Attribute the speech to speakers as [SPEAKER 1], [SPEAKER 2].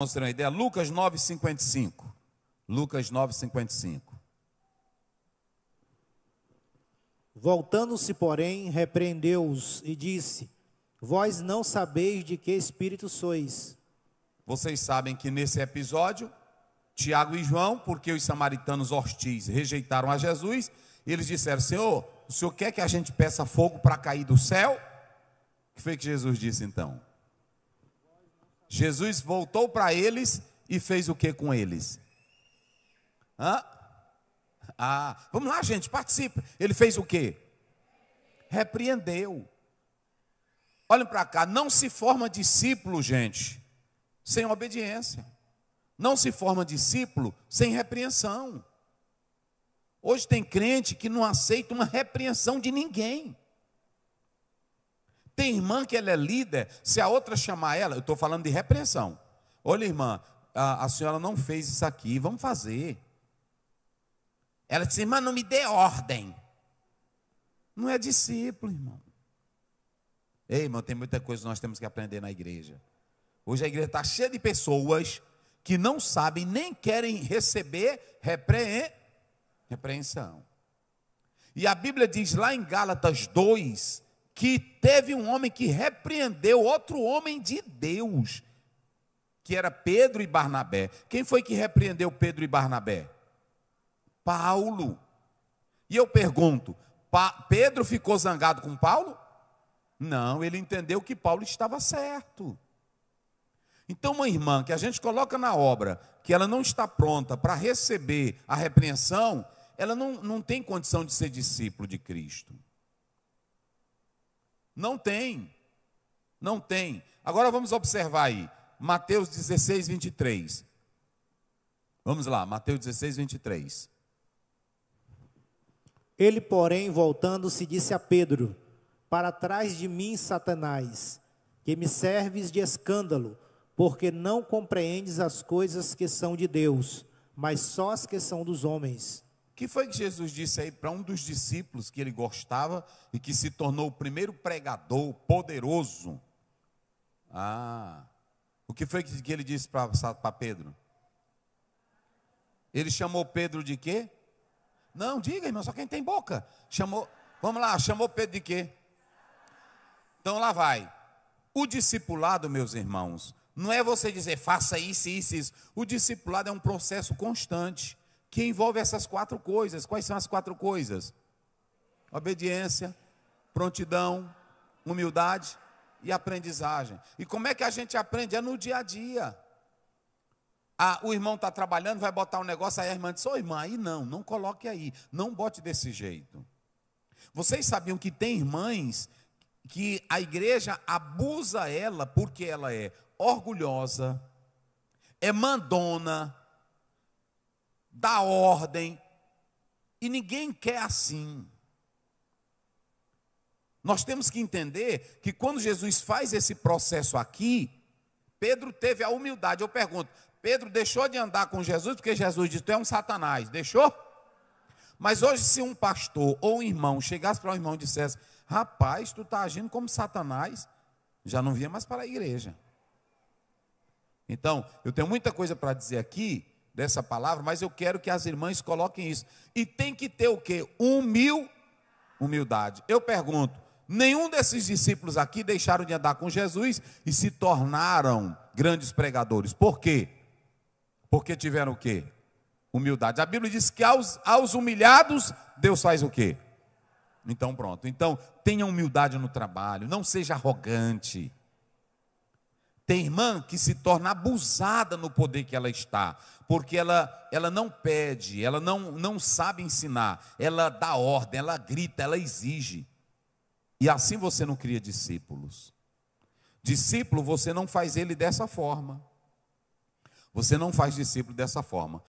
[SPEAKER 1] irmãos terem uma ideia, Lucas 9,55. Lucas 9,55. Voltando-se, porém, repreendeu-os e disse: Vós não sabeis de que espírito sois. Vocês sabem que nesse episódio, Tiago e João, porque os samaritanos hostis rejeitaram a Jesus, eles disseram: Senhor, o senhor quer que a gente peça fogo para cair do céu? O que foi que Jesus disse então? Jesus voltou para eles e fez o que com eles? Hã? Ah, vamos lá, gente, participe. Ele fez o que? Repreendeu. Olhem para cá, não se forma discípulo, gente, sem obediência. Não se forma discípulo sem repreensão. Hoje tem crente que não aceita uma repreensão de ninguém. Tem irmã que ela é líder, se a outra chamar ela, eu estou falando de repreensão. Olha, irmã, a, a, senhora não fez isso aqui, vamos fazer. Ela disse, irmã, não me dê ordem. Não é discípulo, irmão. Ei, irmão, tem muita coisa que nós temos que aprender na igreja. Hoje a igreja está cheia de pessoas que não sabem nem querem receber repre... repreensão. E a Bíblia diz lá em Gálatas 2, que teve um homem que repreendeu outro homem de Deus, que era Pedro e Barnabé. Quem foi que repreendeu Pedro e Barnabé? Paulo. E eu pergunto, Pedro ficou zangado com Paulo? Não, ele entendeu que Paulo estava certo. Então, uma irmã que a gente coloca na obra, que ela não está pronta para receber a repreensão, ela não, não tem condição de ser discípulo de Cristo. Não tem. Não tem. Agora vamos observar aí. Mateus 16, 23. Vamos lá, Mateus 16, 23. Ele, porém, voltando-se, disse a Pedro: Para trás de mim, Satanás, que me serves de escândalo, porque não compreendes as coisas que são de Deus, mas só as que são dos homens que foi que Jesus disse aí para um dos discípulos que ele gostava e que se tornou o primeiro pregador poderoso? Ah, o que foi que ele disse para Pedro? Ele chamou Pedro de quê? Não, diga, irmão, só quem tem boca. Chamou, vamos lá, chamou Pedro de quê? Então lá vai. O discipulado, meus irmãos, não é você dizer faça isso, isso, isso. O discipulado é um processo constante que envolve essas quatro coisas. Quais são as quatro coisas? Obediência, prontidão, humildade e aprendizagem. E como é que a gente aprende? É no dia a dia. Ah, o irmão está trabalhando, vai botar um negócio, aí a irmã diz: Ô oh, irmã, aí não, não coloque aí, não bote desse jeito. Vocês sabiam que tem irmãs que a igreja abusa ela porque ela é orgulhosa, é mandona, dá ordem, e ninguém quer assim. Nós temos que entender que quando Jesus faz esse processo aqui, Pedro teve a humildade. Eu pergunto: Pedro deixou de andar com Jesus porque Jesus disse: Tu é um Satanás, deixou? Mas hoje, se um pastor ou um irmão chegasse para um irmão e dissesse: Rapaz, tu está agindo como Satanás, já não vinha mais para a igreja. Então, eu tenho muita coisa para dizer aqui, dessa palavra, mas eu quero que as irmãs coloquem isso. E tem que ter o quê? Humil, humildade. Eu pergunto, nenhum desses discípulos aqui deixaram de andar com Jesus e se tornaram grandes pregadores. Por quê? Porque tiveram o quê? Humildade. A Bíblia diz que aos, aos humilhados, Deus faz o quê? Então pronto. Então, tenha humildade no trabalho, não seja arrogante. Tem irmã que se torna abusada no poder que ela está, porque ela, ela não pede, ela não, não sabe ensinar, ela dá ordem, ela grita, ela exige. E assim você não cria discípulos. Discípulo, você não faz ele dessa forma. Você não faz discípulo dessa forma.